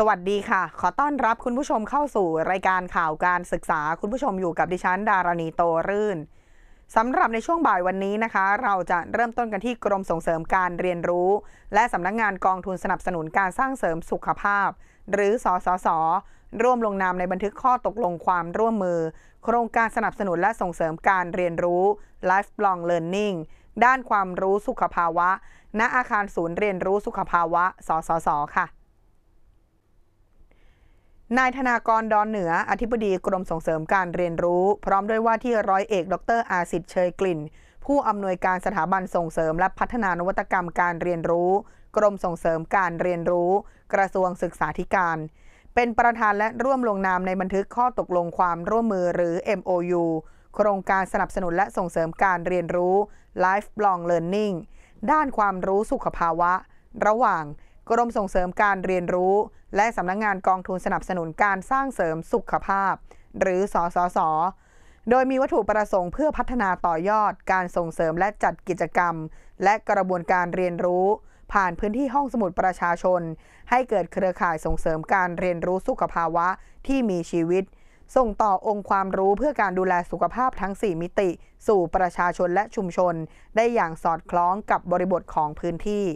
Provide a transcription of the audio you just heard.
สวัสดีค่ะ ขอต้อนรับคุณผู้ชมเข้าสู่รายการข่าวการศึกษา คุณผู้ชมอยู่กับดิฉันดารณีโตรื่น สำหรับในช่วงบ่ายวันนี้นะคะ เราจะเริ่มต้นกันที่กรมส่งเสริมการเรียนรู้ และสำนักงงานกองทุนสนับสนุนการสร้างเสริมสุขภาพ หรือสสสร่วมลงนามในบันทึกข้อตกลงความร่วมมือ โครงการสนับสนุนและส่งเสริมการเรียนรู้ Lifelong Learning ด้านความรู้สุขภาวะ ณอาคารศูนย์เรียนรู้สุขภาวะสสสค่ะนายธนากรดอนเหนืออธิบดีกรมส่งเสริมการเรียนรู้ พร้อมด้วยว่าที่ร้อยเอก ดรอาสิทธิ์เชยกลิ่น ผู้อำนวยการสถาบันส่งเสริมและพัฒนานวัตกรรมการเรียนรู้ กรมส่งเสริมการเรียนรู้ กระทรวงศึกษาธิการ เป็นประธานและร่วมลงนามในบันทึกข้อตกลงความร่วมมือหรือ MOU โครงการสนับสนุนและส่งเสริมการเรียนรู้ Lifelong Learning ด้านความรู้สุขภาวะ ระหว่างกรมส่งเสริมการเรียนรู้ และสำนักงงานกองทุนสนับสนุนการสร้างเสริมสุขภาพ หรือสอสส โดยมีวัตถุประสงค์เพื่อพัฒนาต่อยอด การส่งเสริมและจัดกิจกรรม และกระบวนการเรียนรู้ ผ่านพื้นที่ห้องสมุดประชาชน ให้เกิดเครือข่ายส่งเสริมการเรียนรู้สุขภาวะที่มีชีวิต ส่งต่อองค์ความรู้เพื่อการดูแลสุขภาพทั้ง 4 มิติ สู่ประชาชนและชุมชน ได้อย่างสอดคล้องกับบริบทของพื้นที่